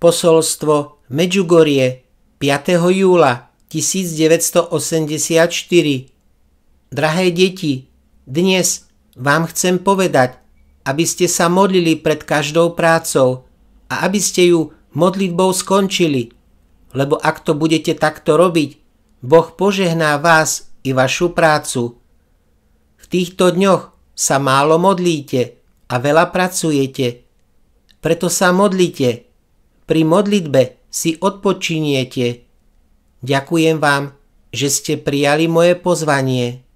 Posolstvo Medžugorie 5. júla 1984 Drahé deti, dnes vám chcem povedať, aby ste sa modlili pred každou prácou a aby ste ju modlitbou skončili, lebo ak to budete takto robiť, Boh požehná vás i vašu prácu. V týchto dňoch sa málo modlíte a veľa pracujete. Preto sa modlite – pri modlitbe si odpočiniete. Ďakujem vám, že ste prijali moje pozvanie.